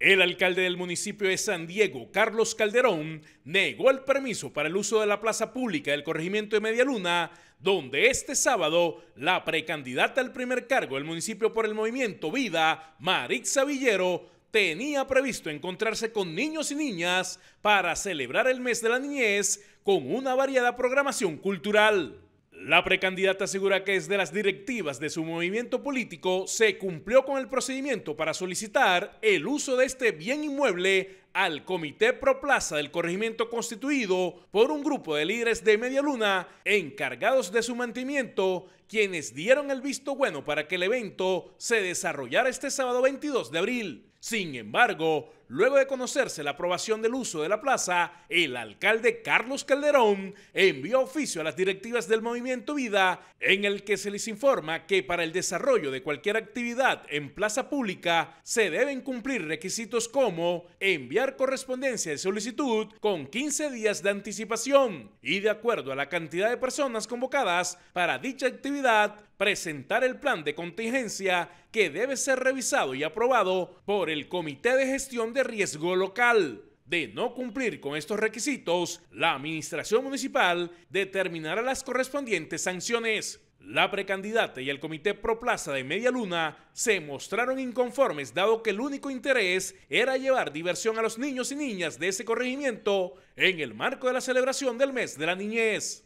El alcalde del municipio de San Diego, Carlos Calderón, negó el permiso para el uso de la plaza pública del corregimiento de Medialuna, donde este sábado la precandidata al primer cargo del municipio por el movimiento Vida, Maritza Villero, tenía previsto encontrarse con niños y niñas para celebrar el mes de la niñez con una variada programación cultural. La precandidata asegura que desde las directivas de su movimiento político se cumplió con el procedimiento para solicitar el uso de este bien inmueble al Comité Pro Plaza del Corregimiento constituido por un grupo de líderes de Media Luna encargados de su mantenimiento, quienes dieron el visto bueno para que el evento se desarrollara este sábado 22 de abril. Sin embargo, Luego de conocerse la aprobación del uso de la plaza, el alcalde Carlos Calderón envió oficio a las directivas del Movimiento Vida en el que se les informa que para el desarrollo de cualquier actividad en plaza pública se deben cumplir requisitos como enviar correspondencia de solicitud con 15 días de anticipación y de acuerdo a la cantidad de personas convocadas para dicha actividad, presentar el plan de contingencia que debe ser revisado y aprobado por el Comité de Gestión de riesgo local. De no cumplir con estos requisitos, la administración municipal determinará las correspondientes sanciones. La precandidata y el comité Pro de Media Luna se mostraron inconformes dado que el único interés era llevar diversión a los niños y niñas de ese corregimiento en el marco de la celebración del mes de la niñez.